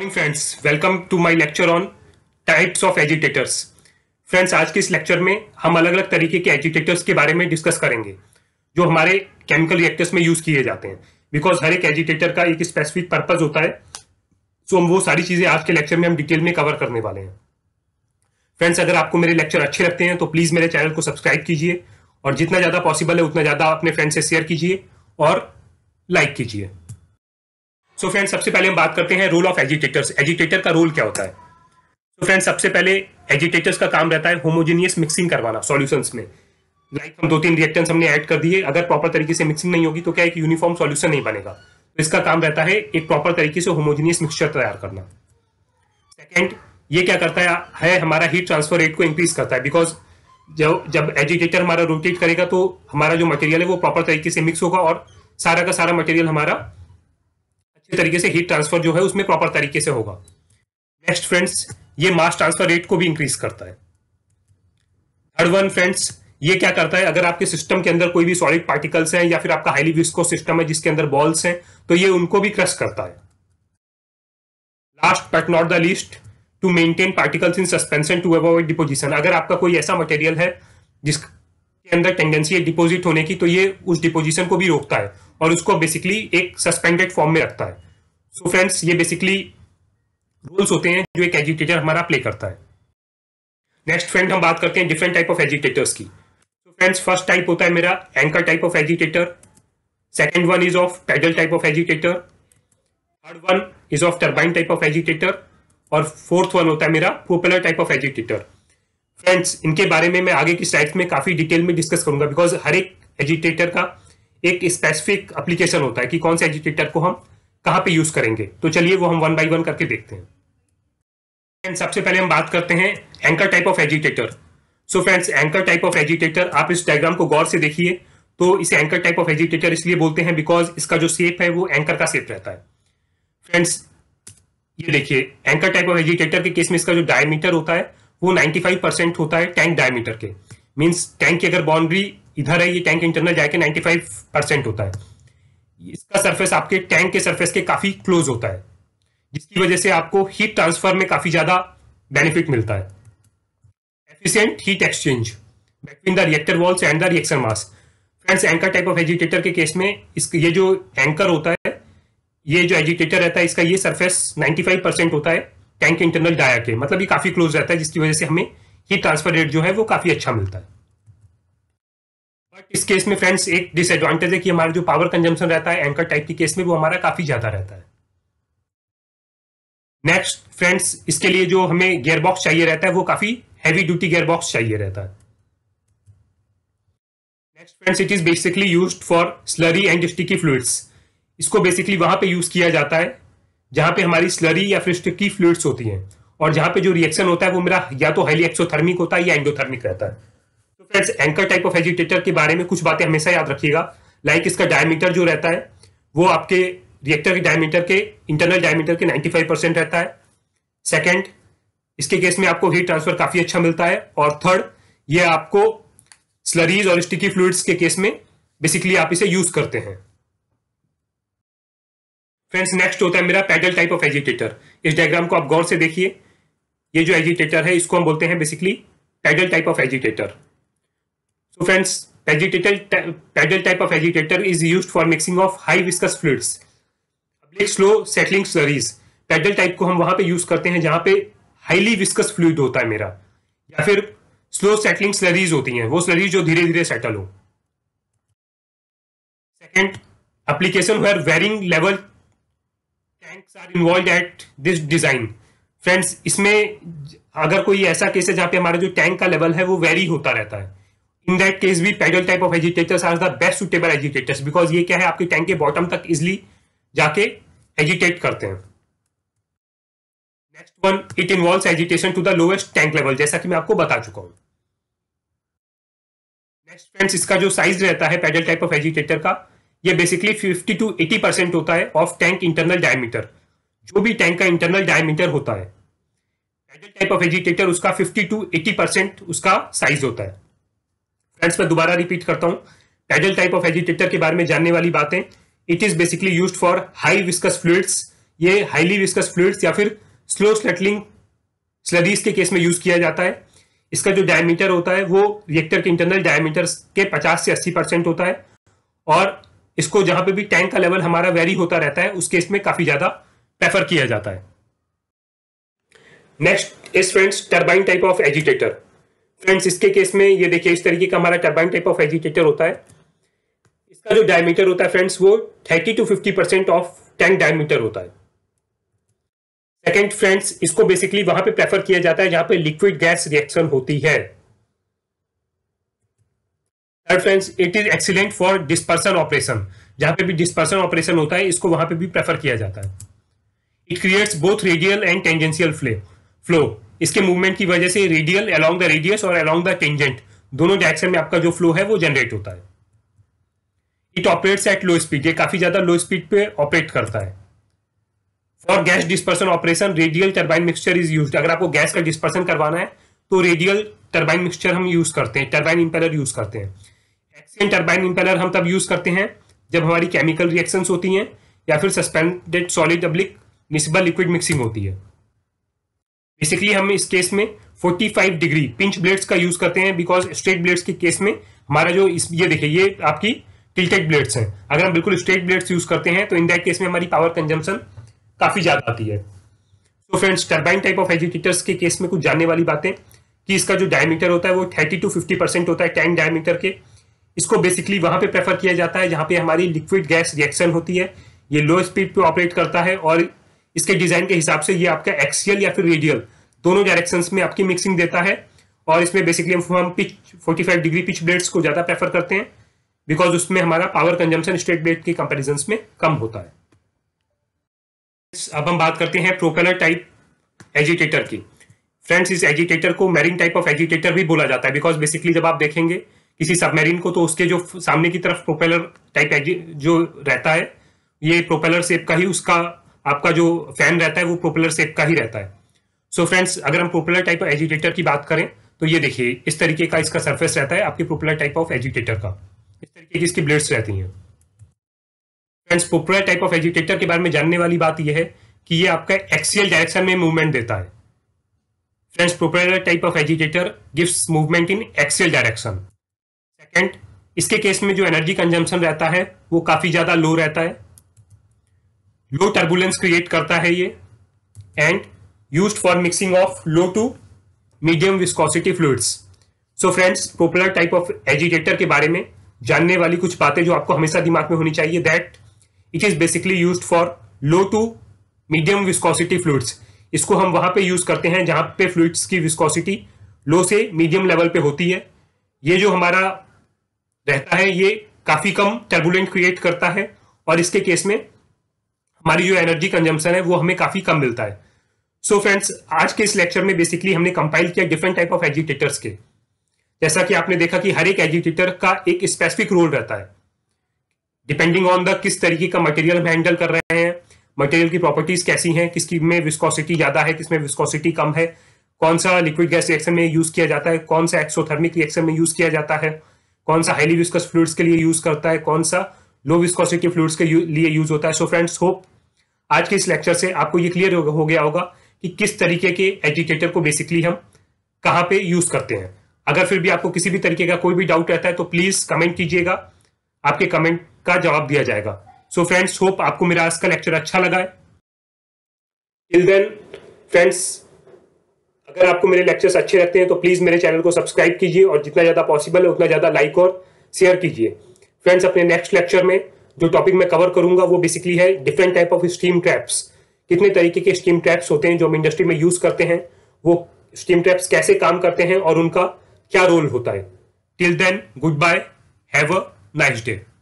Morning friends welcome to my lecture on types of agitators friends आज के इस lecture में हम अलग अलग तरीके के एजिटेटर्स के बारे में डिस्कस करेंगे जो हमारे केमिकल रिएक्टर्स में यूज किए जाते हैं बिकॉज हर एक एजिटेटर का एक स्पेसिफिक पर्पज होता है सो so हम वो सारी चीजें आज के लेक्चर में हम डिटेल में कवर करने वाले हैं फ्रेंड्स अगर आपको मेरे लेक्चर अच्छे लगते हैं तो प्लीज मेरे चैनल को सब्सक्राइब कीजिए और जितना ज्यादा पॉसिबल है उतना ज्यादा अपने फ्रेंड से शेयर कीजिए और लाइक कीजिए सो so फ्रेंड्स सबसे पहले हम बात करते हैं रोल ऑफ एजिटेटर्स एजिटेटर का रोल क्या होता है तो फ्रेंड्स सबसे पहले एजिटेटर्स का काम रहता है होमोजेनियस मिक्सिंग करवाना सॉल्यूशंस में लाइक like हम दो तीन रिएक्टेंट्स हमने ऐड कर दिए अगर प्रॉपर तरीके से मिक्सिंग नहीं होगी तो क्या एक यूनिफॉर्म सॉल्यूशन नहीं बनेगा तो इसका काम रहता है एक प्रॉपर तरीके से होमोजेनियस मिक्सचर तैयार करना सेकेंड ये क्या करता है, है हमारा हीट ट्रांसफर रेट को इंक्रीज करता है बिकॉज जब जब एजिटेटर हमारा रोटेट करेगा तो हमारा जो मटेरियल है वो प्रॉपर तरीके से मिक्स होगा और सारा का सारा मटेरियल हमारा अच्छे तरीके से हीट ट्रांसफर जो है उसमें प्रॉपर तरीके से होगा नेक्स्ट फ्रेंड्स ये मास ट्रांसफर रेट को भी इंक्रीज करता है थर्ड वन फ्रेंड्स ये क्या करता है अगर आपके सिस्टम के अंदर कोई भी सॉलिड पार्टिकल्स हैं या फिर आपका हाईली विस्को सिस्टम है जिसके अंदर बॉल्स हैं तो ये उनको भी क्रश करता है last but not the least to maintain particles in suspension to avoid deposition अगर आपका कोई ऐसा मटेरियल है जिसके अंदर टेंडेंसी है डिपोजिट होने की तो ये उस डिपोजिशन को भी रोकता है और उसको बेसिकली एक सस्पेंडेड फॉर्म में रखता है सो so फ्रेंड्स ये बेसिकली रोल्स होते हैं जो एक एजुटेटर हमारा प्ले करता है नेक्स्ट फ्रेंड हम बात करते हैं डिफरेंट टाइप ऑफ एजुटेटर्स की सो फ्रेंड्स फर्स्ट टाइप होता है मेरा anchor type of agitator second one is of paddle type of agitator third one is of turbine type of agitator और फोर्थ वन होता है मेरा popular type of agitator friends इनके बारे में मैं आगे की स्लाइड्स में काफी डिटेल में डिस्कस करूंगा बिकॉज हर एक एजुटेटर का एक स्पेसिफिक अप्लीकेशन होता है कि कौन से एजुकेटर को हम कहाँ पे यूज करेंगे तो चलिए वो हम वन बाई वन करके देखते हैं एंड सबसे पहले हम बात करते हैं anchor type of agitator so friends anchor type of agitator आप इस डायग्राम को गौर से देखिए तो इसे एंकर टाइप ऑफ एजिटेटर इसलिए बोलते हैं बिकॉज इसका जो सेप है वो एंकर का सेप रहता है फ्रेंड्स ये देखिए एंकर टाइप ऑफ एजिटेटर के केस में इसका जो डायमीटर होता है वो 95 परसेंट होता है टैंक डायमीटर के मींस टैंक की अगर बाउंड्री इधर है ये टैंक इंटरनल जाके 95 परसेंट होता है इसका सरफेस आपके टैंक के सरफेस के काफ़ी क्लोज होता है जिसकी वजह से आपको हीट ट्रांसफर में काफ़ी ज़्यादा बेनिफिट मिलता है efficient heat exchange between the reactor walls and the reaction mass friends anchor type of agitator के केस में इसका ये जो एंकर होता है ये जो एजिटेटर रहता है इसका ये सरफेस 95 परसेंट होता है टैंक इंटरनल डाया के मतलब ये काफ़ी क्लोज रहता है जिसकी वजह से हमें हीट ट्रांसफर रेट जो है वो काफ़ी अच्छा मिलता है बट इस केस में फ्रेंड्स एक डिसएडवांटेज है कि हमारा जो पावर कंजम्पशन रहता है एंकर टाइप के केस में वो हमारा काफ़ी ज़्यादा रहता है नेक्स्ट फ्रेंड्स इसके लिए जो हमें गेयरबॉक्स चाहिए रहता है वो काफ़ी हैवी ड्यूटी गेयरबॉक्स चाहिए रहता है next friends it is basically use for slurry and sticky fluids इसको बेसिकली वहां पे यूज़ किया जाता है जहां पे हमारी स्लरी या फिर स्टिकी फ्लूड्स होती हैं और जहाँ पे जो रिएक्शन होता है वो मेरा या तो हाईली एक्सोथर्मिक होता है या एंडोथर्मिक रहता है friends anchor type of agitator के बारे में कुछ बातें हमेशा याद रखिएगा लाइक इसका डायमीटर जो रहता है वो आपके रिएक्टर के डायमीटर के इंटरनल डायमीटर के 95 परसेंट रहता है सेकंड इसके केस में आपको हीट ट्रांसफर काफी अच्छा मिलता है और थर्ड ये आपको स्लरीज और स्टिकी फ्लूड्स के केस में बेसिकली आप इसे यूज करते हैं फ्रेंड्स नेक्स्ट होता है मेरा पैडल टाइप ऑफ एजिटेटर इस डायग्राम को आप गौर से देखिए ये जो एजिटेटर है इसको हम बोलते हैं basically paddle type of agitator So friends, agitator, pedal type of agitator is used for mixing of high viscous fluids. Ablate slow settling slurries. Paddle type को हम वहां पे यूज करते हैं जहां पे हाईली विस्कस फ्लूड होता है मेरा या फिर स्लो सेटलिंग स्लरीज होती हैं वो स्लरीज जो धीरे धीरे सेटल हो second application where varying level tanks are involved at this design friends इसमें अगर कोई ऐसा केस है जहाँ पे हमारा जो टैंक का लेवल है वो वेरी होता रहता है इन दैट केस भी paddle type of agitators are the best suitable agitators because ये क्या है आपके टैंक के बॉटम तक इजली जाके एजिटेट करते हैं next one it involve agitation to the lowest tank level जैसा कि मैं आपको बता चुका हूं नेक्स्ट फ्रेंड्स इसका जो साइज रहता है पैडल टाइप ऑफ एजिटेटर का ये बेसिकली 50 टू 80 परसेंट होता है ऑफ टैंक इंटरनल डायमीटर जो भी टैंक का इंटरनल डायमीटर होता है पैडल टाइप ऑफ एजिटेटर उसका 50 टू 80 परसेंट उसका साइज होता है फ्रेंड्स मैं दोबारा रिपीट करता हूँ पैडल टाइप ऑफ एजिटेटर के बारे में जानने वाली बातें it is basically use for high viscous fluids ये हाईली विस्कस फ्लूड्स या फिर स्लो स्लटलिंग स्लरीज के केस में यूज किया जाता है इसका जो डायमीटर होता है वो रिएक्टर के इंटरनल डायमीटर के 50 से 80 परसेंट होता है और इसको जहां पे भी टैंक का लेवल हमारा वेरी होता रहता है उस केस में काफी ज्यादा प्रेफर किया जाता है next is friends turbine type of agitator friends इसके केस में ये देखिए इस तरीके का हमारा टर्बाइन टाइप ऑफ एजिटेटर होता है इसका जो डायमीटर होता है फ्रेंड्स वो thirty to fifty percent of tank diameter होता है सेकेंड फ्रेंड्स इसको बेसिकली वहां पे प्रेफर किया जाता है जहां पे लिक्विड गैस रिएक्शन होती है third friends it is excellent for dispersion operation जहां पे भी डिस्पर्सन ऑपरेशन होता है इसको वहां पे भी प्रेफर किया जाता है it creates both radial and tangential flow इसके मूवमेंट की वजह से रेडियल अलोंग द रेडियस और अलोंग द टेंजेंट दोनों डायरेक्शन में आपका जो फ्लो है वो जनरेट होता है it operates at low speed ये काफी ज्यादा लो स्पीड पे ऑपरेट करता है for gas dispersion operation radial turbine mixture is use अगर आपको गैस का डिस्पर्सन करवाना है तो रेडियल टर्बाइन मिक्सचर हम यूज करते हैं टर्बाइन इंपेलर यूज करते हैं एक्सियन टर्बाइन इंपेलर हम तब यूज करते हैं जब हमारी केमिकल रिएक्शन होती हैं या फिर suspended solid oblique miscible liquid mixing होती है बेसिकली हम इस केस में 45 डिग्री पिंच ब्लेड्स का यूज करते हैं बिकॉज स्ट्रेट ब्लेड्स के केस में हमारा जो इस ये देखिए ये आपकी टिल्टेड ब्लेड्स हैं अगर हम बिल्कुल स्ट्रेट ब्लेड्स यूज करते हैं तो इन दैट केस में हमारी पावर कंजम्पशन काफी ज्यादा आती है तो friends turbine type of agitators के केस में कुछ जानने वाली बातें कि इसका जो डायमीटर होता है वो थर्टी टू फिफ्टी परसेंट होता है टैंक डायमीटर के इसको बेसिकली वहां पे प्रेफर किया जाता है जहाँ पे हमारी लिक्विड गैस रिएक्शन होती है ये लो स्पीड पे ऑपरेट करता है और इसके डिजाइन के हिसाब से ये आपका एक्सियल या फिर रेडियल दोनों डायरेक्शन में आपकी मिक्सिंग देता है और इसमें बेसिकली हम पिच 45 डिग्री पिच ब्लेड्स को ज़्यादा प्रेफर करते हैं बिकॉज उसमें हमारा पावर कंजम्पशन स्ट्रेट ब्लेड के कंपेरिजन में कम होता है अब हम बात करते हैं प्रोपेलर टाइप एजिटेटर की फ्रेंड्स इस एजिटेटर को मैरिन टाइप ऑफ एजिटेटर भी बोला जाता है बिकॉज बेसिकली जब आप देखेंगे किसी सबमेरिन को तो उसके जो सामने की तरफ प्रोपेलर टाइप जो रहता है ये प्रोपेलर सेप का ही उसका आपका जो फैन रहता है वो प्रोपेलर सेप का ही रहता है सो so फ्रेंड्स अगर हम प्रोपेलर टाइप ऑफ एजुटेटर की बात करें तो ये देखिए इस तरीके का इसका सरफेस रहता है आपके प्रोपेलर टाइप ऑफ एजुटेटर का इस तरीके की इसकी ब्लेड्स रहती हैं friends propeller type of agitator के बारे में जानने वाली बात यह है कि ये आपका एक्सियल डायरेक्शन में मूवमेंट देता है friends propeller type of agitator gives movement in axial direction second इसके केस में जो एनर्जी कंजम्पशन रहता है वो काफ़ी ज़्यादा लो रहता है लो टर्बुलेंस क्रिएट करता है ये and use for mixing of low to medium viscosity fluids so friends popular type of agitator के बारे में जानने वाली कुछ बातें जो आपको हमेशा दिमाग में होनी चाहिए that it is basically use for low to medium viscosity fluids इसको हम वहां पे यूज करते हैं जहां पे फ्लूड्स की विस्कोसिटी लो से मीडियम लेवल पे होती है ये जो हमारा रहता है ये काफी कम टर्बुलेंट क्रिएट करता है और इसके केस में हमारी जो एनर्जी कंजम्पशन है वो हमें काफी कम मिलता है सो so फ्रेंड्स आज के इस लेक्चर में बेसिकली हमने कंपाइल किया डिफरेंट टाइप ऑफ एजुटेटर्स के जैसा कि आपने देखा कि हर एक एजुटेटर का एक स्पेसिफिक रोल रहता है डिपेंडिंग ऑन द किस तरीके का मटेरियल हम हैंडल कर रहे हैं मटेरियल की प्रॉपर्टीज कैसी हैं किसकी में विस्कोसिटी ज्यादा है किसमें विस्कोसिटी कम है कौन सा लिक्विड गैस रिएक्शन में यूज किया जाता है कौन सा एक्सोथर्मिक रिएक्शन में यूज किया जाता है कौन सा हाईली विस्कस फ्लूड्स के लिए यूज करता है कौन सा लो विस्कोसिटी फ्लूड्स के लिए यूज होता है सो फ्रेंड्स होप आज के इस लेक्चर से आपको ये क्लियर हो गया होगा कि किस तरीके के एजुकेटर को बेसिकली हम कहाँ पे यूज करते हैं अगर फिर भी आपको किसी भी तरीके का कोई भी डाउट रहता है तो प्लीज कमेंट कीजिएगा आपके कमेंट का जवाब दिया जाएगा सो फ्रेंड्स होप आपको मेरा आज का लेक्चर अच्छा लगा है टिल देन फ्रेंड्स अगर आपको मेरे लेक्चर्स अच्छे लगते हैं तो प्लीज मेरे चैनल को सब्सक्राइब कीजिए और जितना ज्यादा पॉसिबल है उतना ज्यादा लाइक और शेयर कीजिए फ्रेंड्स अपने नेक्स्ट लेक्चर में जो टॉपिक मैं कवर करूंगा वो बेसिकली है different type of steam traps कितने तरीके के स्टीम ट्रैप्स होते हैं जो हम इंडस्ट्री में यूज करते हैं वो स्टीम ट्रैप्स कैसे काम करते हैं और उनका क्या रोल होता है till then good bye have a nice day